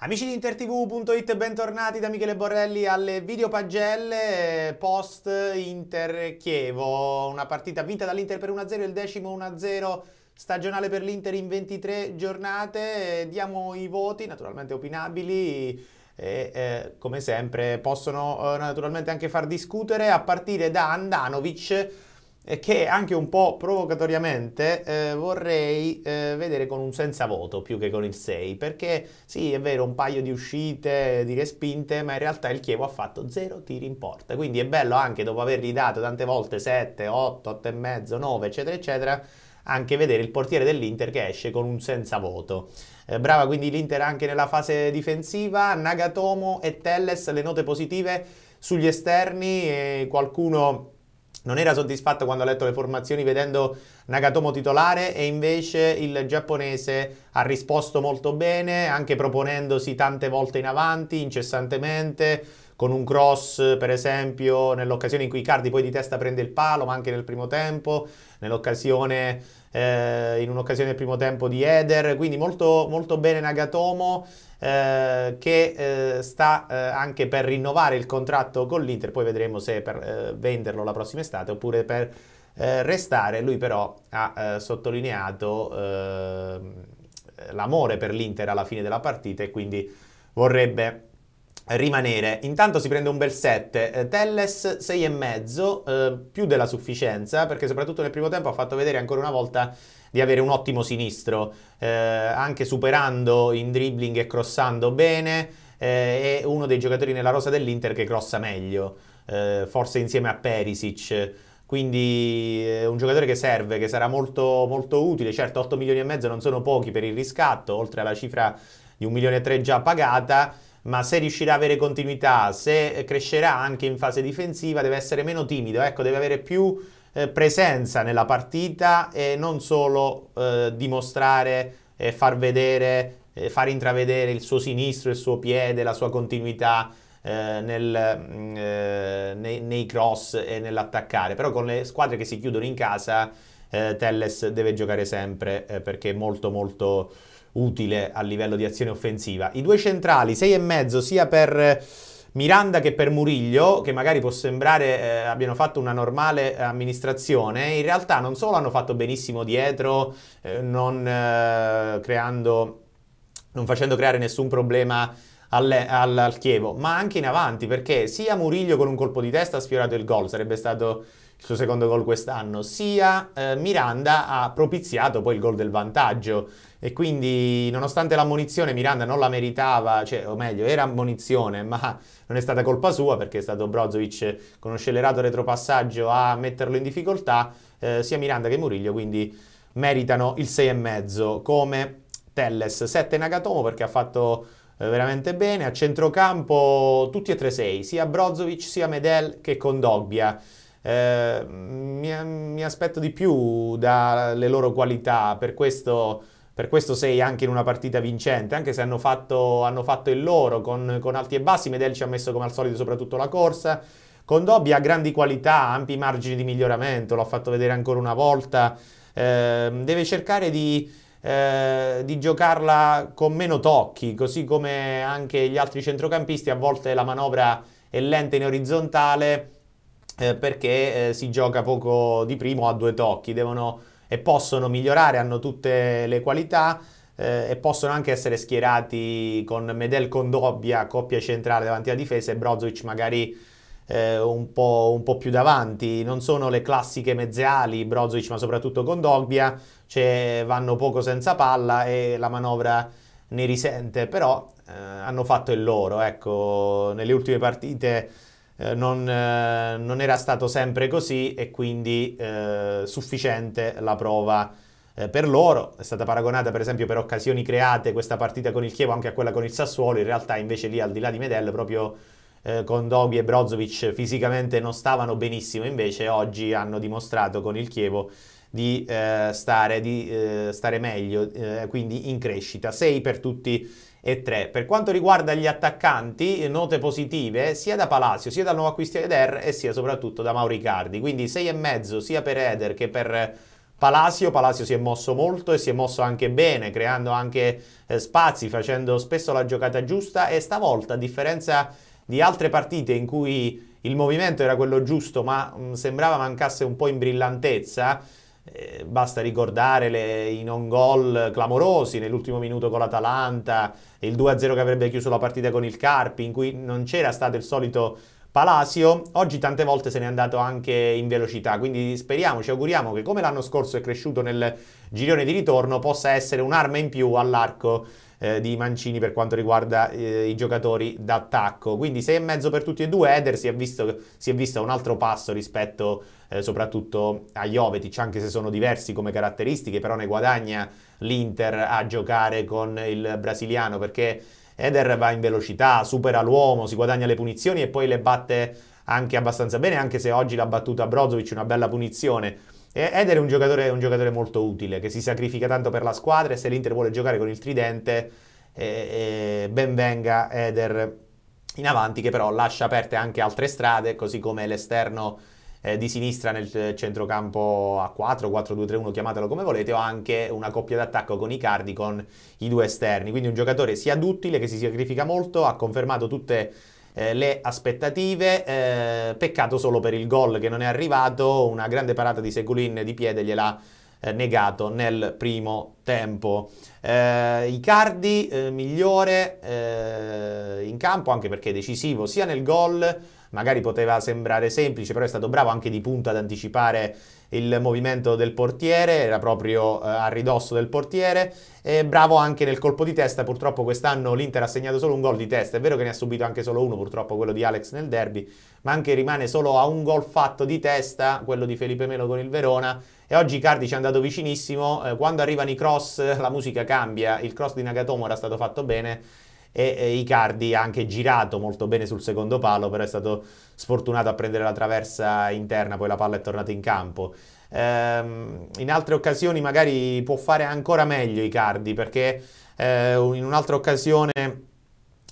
Amici di intertv.it, bentornati da Michele Borrelli alle videopagelle post Inter Chievo. Una partita vinta dall'Inter per 1-0, il decimo 1-0 stagionale per l'Inter in 23 giornate. Diamo i voti, naturalmente opinabili. E eh, come sempre possono eh, naturalmente anche far discutere a partire da Andanovic che anche un po' provocatoriamente eh, vorrei eh, vedere con un senza voto più che con il 6, perché sì, è vero, un paio di uscite, di respinte, ma in realtà il Chievo ha fatto 0 tiri in porta, quindi è bello anche dopo avergli dato tante volte 7, 8, 8 e mezzo, 9, eccetera, eccetera, anche vedere il portiere dell'Inter che esce con un senza voto. Eh, brava quindi l'Inter anche nella fase difensiva, Nagatomo e Telles le note positive sugli esterni, qualcuno non era soddisfatto quando ha letto le formazioni vedendo Nagatomo titolare e invece il giapponese ha risposto molto bene, anche proponendosi tante volte in avanti, incessantemente, con un cross per esempio nell'occasione in cui Cardi poi di testa prende il palo, ma anche nel primo tempo, nell'occasione eh, in un'occasione del primo tempo di Eder, quindi molto, molto bene Nagatomo eh, che eh, sta eh, anche per rinnovare il contratto con l'Inter, poi vedremo se per eh, venderlo la prossima estate oppure per eh, restare, lui però ha sottolineato ehm, l'amore per l'Inter alla fine della partita e quindi vorrebbe rimanere. Intanto si prende un bel 7, eh, Telles 6,5, eh, più della sufficienza, perché soprattutto nel primo tempo ha fatto vedere ancora una volta di avere un ottimo sinistro, eh, anche superando in dribbling e crossando bene, è eh, uno dei giocatori nella rosa dell'Inter che crossa meglio, eh, forse insieme a Perisic. Quindi è eh, un giocatore che serve, che sarà molto, molto utile. Certo, 8 milioni e mezzo non sono pochi per il riscatto, oltre alla cifra di 1 milione e 3 già pagata ma se riuscirà a avere continuità, se crescerà anche in fase difensiva, deve essere meno timido, ecco, deve avere più eh, presenza nella partita e non solo eh, dimostrare e eh, far vedere, eh, far intravedere il suo sinistro, il suo piede, la sua continuità eh, nel, mm, eh, nei, nei cross e nell'attaccare, però con le squadre che si chiudono in casa eh, Telles deve giocare sempre eh, perché è molto molto utile a livello di azione offensiva. I due centrali, 6,5 sia per... Eh, Miranda che per Muriglio, che magari può sembrare eh, abbiano fatto una normale amministrazione, in realtà non solo hanno fatto benissimo dietro, eh, non, eh, creando, non, facendo creare nessun problema alle, al, al Chievo, ma anche in avanti, perché sia Muriglio con un colpo di testa ha sfiorato il gol, sarebbe stato il suo secondo gol quest'anno, sia eh, Miranda ha propiziato poi il gol del vantaggio e quindi nonostante l'ammonizione Miranda non la meritava, cioè, o meglio era ammonizione ma non è stata colpa sua perché è stato Brozovic con uno scellerato retropassaggio a metterlo in difficoltà, eh, sia Miranda che Muriglio quindi meritano il 6,5 come Telles, 7 Nagatomo perché ha fatto eh, veramente bene, a centrocampo tutti e tre 6, sia Brozovic sia Medel che Condogbia. Eh, mi, mi, aspetto di più dalle loro qualità, per questo, per questo, sei anche in una partita vincente, anche se hanno fatto, hanno fatto il loro con, con, alti e bassi, Medel ci ha messo come al solito soprattutto la corsa, con Dobby ha grandi qualità, ampi margini di miglioramento, l'ho fatto vedere ancora una volta, eh, deve cercare di... Eh, di giocarla con meno tocchi, così come anche gli altri centrocampisti, a volte la manovra è lenta in orizzontale, eh, perché eh, si gioca poco di primo a due tocchi, devono e possono migliorare, hanno tutte le qualità eh, e possono anche essere schierati con Medel Condobbia, coppia centrale davanti alla difesa e Brozovic magari eh, un po', un, po', più davanti, non sono le classiche mezziali Brozovic ma soprattutto Condobbia, cioè vanno poco senza palla e la manovra ne risente, però eh, hanno fatto il loro, ecco, nelle ultime partite eh, non, eh, non, era stato sempre così e quindi eh, sufficiente la prova eh, per loro. È stata paragonata per esempio per occasioni create questa partita con il Chievo anche a quella con il Sassuolo, in realtà invece lì al di là di Medel proprio eh, con Doghi e Brozovic fisicamente non stavano benissimo, invece oggi hanno dimostrato con il Chievo di, eh, stare, di stare meglio, quindi in crescita. 6 per tutti e 3. Per quanto riguarda gli attaccanti, note positive sia da Palacio, sia dal nuovo acquisto Eder e sia soprattutto da Mauricardi. Quindi 6,5 sia per Eder che per Palacio. Palacio si è mosso molto e si è mosso anche bene, creando anche eh, spazi, facendo spesso la giocata giusta e stavolta, a differenza di altre partite in cui il movimento era quello giusto ma mh, mm, sembrava mancasse un po' in brillantezza, eh, basta ricordare le, i non gol clamorosi nell'ultimo minuto con l'Atalanta, il 2-0 che avrebbe chiuso la partita con il Carpi, in cui non c'era stato il solito Palacio oggi tante volte se n'è andato anche in velocità, quindi speriamo, ci auguriamo che come l'anno scorso è cresciuto nel girone di ritorno possa essere un'arma in più all'arco eh, di Mancini per quanto riguarda eh, i giocatori d'attacco. Quindi mezzo per tutti e due, Eder si è visto, si è visto un altro passo rispetto eh, soprattutto a Jovetic, anche se sono diversi come caratteristiche, però ne guadagna l'Inter a giocare con il brasiliano perché Eder va in velocità, supera l'uomo, si guadagna le punizioni e poi le batte anche abbastanza bene, anche se oggi l'ha battuta Brozovic, una bella punizione. Eder è un giocatore, un giocatore molto utile, che si sacrifica tanto per la squadra e se l'Inter vuole giocare con il tridente, eh, eh, ben venga Eder in avanti, che però lascia aperte anche altre strade, così come l'esterno eh, di sinistra nel centrocampo a 4, 4-2-3-1, chiamatelo come volete, o anche una coppia d'attacco con Icardi con i due esterni. Quindi un giocatore sia duttile che si sacrifica molto, ha confermato tutte eh, le aspettative, eh, peccato solo per il gol che non è arrivato, una grande parata di Seculin di piede gliel'ha eh, negato nel primo tempo. Eh, Icardi eh, migliore eh, in campo anche perché decisivo sia nel gol magari poteva sembrare semplice, però è stato bravo anche di punta ad anticipare il movimento del portiere, era proprio eh, a ridosso del portiere, e bravo anche nel colpo di testa, purtroppo quest'anno l'Inter ha segnato solo un gol di testa, è vero che ne ha subito anche solo uno, purtroppo quello di Alex nel derby, ma anche rimane solo a un gol fatto di testa, quello di Felipe Melo con il Verona, e oggi Cardi ci è andato vicinissimo, eh, quando arrivano i cross la musica cambia, il cross di Nagatomo era stato fatto bene, e, e Icardi ha anche girato molto bene sul secondo palo, però è stato sfortunato a prendere la traversa interna, poi la palla è tornata in campo. Ehm, in altre occasioni magari può fare ancora meglio Icardi perché eh, in un'altra occasione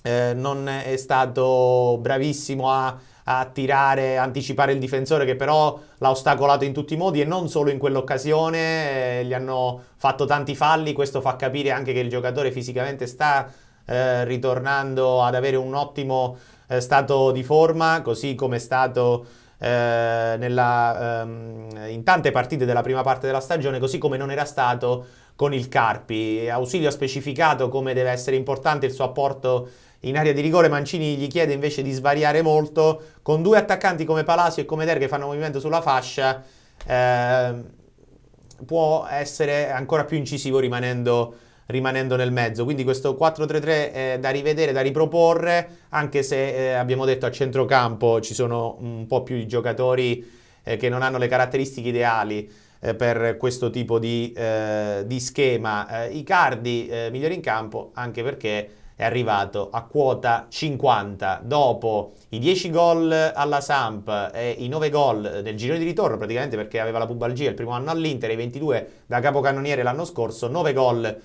eh, non è stato bravissimo a a tirare, anticipare il difensore che però l'ha ostacolato in tutti i modi e non solo in quell'occasione, eh, gli hanno fatto tanti falli, questo fa capire anche che il giocatore fisicamente sta eh, ritornando ad avere un ottimo eh, stato di forma, così come è stato eh, nella, ehm, in tante partite della prima parte della stagione, così come non era stato con il Carpi. Ausilio ha specificato come deve essere importante il suo apporto in area di rigore Mancini gli chiede invece di svariare molto con due attaccanti come Palacio e come Der che fanno movimento sulla fascia eh, può essere ancora più incisivo rimanendo rimanendo nel mezzo. Quindi questo 4-3-3 è da rivedere, da riproporre, anche se eh, abbiamo detto a centrocampo ci sono un po' più di giocatori eh, che non hanno le caratteristiche ideali eh, per questo tipo di, eh, di schema. Eh, I Cardi eh, migliori in campo anche perché è arrivato a quota 50 dopo i 10 gol alla Samp e i 9 gol del girone di ritorno praticamente perché aveva la pubalgia il primo anno all'Inter e i 22 da capocannoniere l'anno scorso 9 gol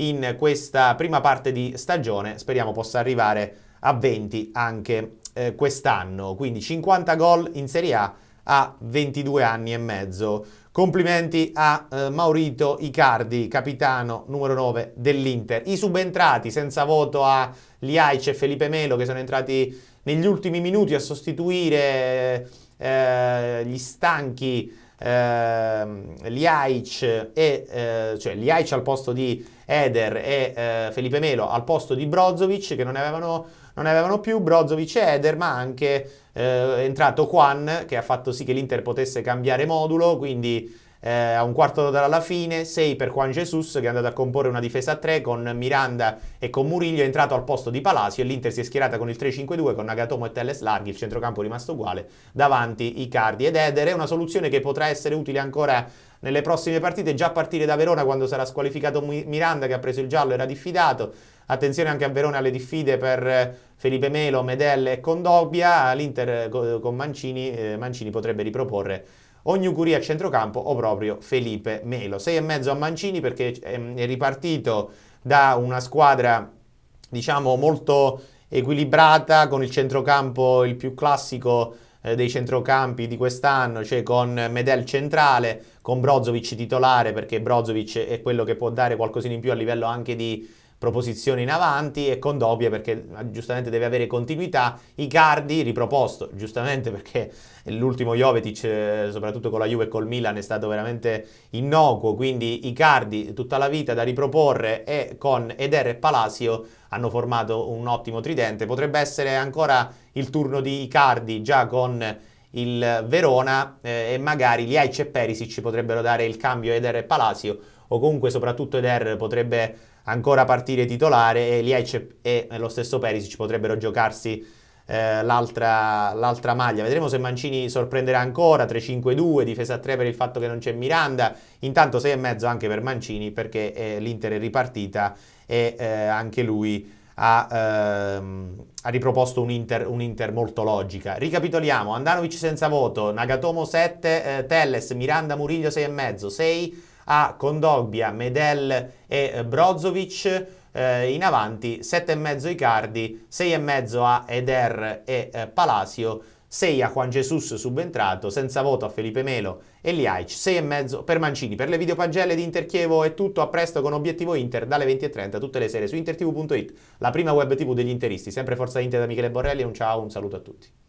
in questa prima parte di stagione, speriamo possa arrivare a 20 anche eh, quest'anno, quindi 50 gol in Serie A a 22 anni e mezzo. Complimenti a eh, Maurito Icardi, capitano numero 9 dell'Inter. I subentrati senza voto a Liaic e Felipe Melo che sono entrati negli ultimi minuti a sostituire eh, gli stanchi eh, Liaic, e, eh, cioè Liaic al posto di Eder e eh, Felipe Melo al posto di Brozovic che non ne avevano, non ne avevano più, Brozovic e Eder ma anche eh, è entrato Juan che ha fatto sì che l'Inter potesse cambiare modulo quindi eh, a un quarto d'ora alla fine, 6 per Juan Jesus che è andato a comporre una difesa a 3 con Miranda e con Murillo, è entrato al posto di Palacio e l'Inter si è schierata con il 3-5-2 con Nagatomo e Telles Larghi, il centrocampo è rimasto uguale, davanti Icardi ed Eder, è una soluzione che potrà essere utile ancora nelle prossime partite, già a partire da Verona quando sarà squalificato Miranda che ha preso il giallo, era diffidato, attenzione anche a Verona alle diffide per eh, Felipe Melo, Medelle e Condobbia, l'Inter eh, con Mancini, eh, Mancini potrebbe riproporre Ognucuri a centrocampo o proprio Felipe Melo. e mezzo a Mancini perché ehm, è ripartito da una squadra diciamo molto equilibrata con il centrocampo il più classico eh, dei centrocampi di quest'anno, cioè con Medel centrale, con Brozovic titolare perché Brozovic è quello che può dare qualcosina in più a livello anche di proposizione in avanti e con Dobbia perché ah, giustamente deve avere continuità, Icardi riproposto giustamente perché l'ultimo Jovetic eh, soprattutto con la Juve e col Milan è stato veramente innocuo, quindi Icardi tutta la vita da riproporre e con Eder e Palacio hanno formato un ottimo tridente, potrebbe essere ancora il turno di Icardi già con il Verona eh, e magari gli Aic e Perisic potrebbero dare il cambio Eder e Palacio o comunque soprattutto Eder potrebbe ancora partire titolare e Liec e lo stesso Perisic potrebbero giocarsi eh, l'altra, l'altra, maglia. Vedremo se Mancini sorprenderà ancora, 3-5-2, difesa a 3 per il fatto che non c'è Miranda, intanto 6,5 anche per Mancini perché eh, l'Inter è ripartita e eh, anche lui... Ha, ehm, ha, riproposto un inter, un inter, molto logica. Ricapitoliamo, Andanovic senza voto, Nagatomo 7, eh, Telles, Miranda Muriglio 6,5, 6 a Condogbia, Medel e eh, Brozovic, eh, in avanti 7,5 Icardi, 6,5 a Eder e eh, Palacio, 6 a Juan Jesus subentrato, senza voto a Felipe Melo e Liaic, 6,5 per Mancini. Per le videopagelle di Interchievo è tutto, a presto con Obiettivo Inter dalle 20.30 tutte le sere su intertv.it, la prima web tv degli interisti. Sempre Forza Inter da Michele Borrelli, un ciao, un saluto a tutti.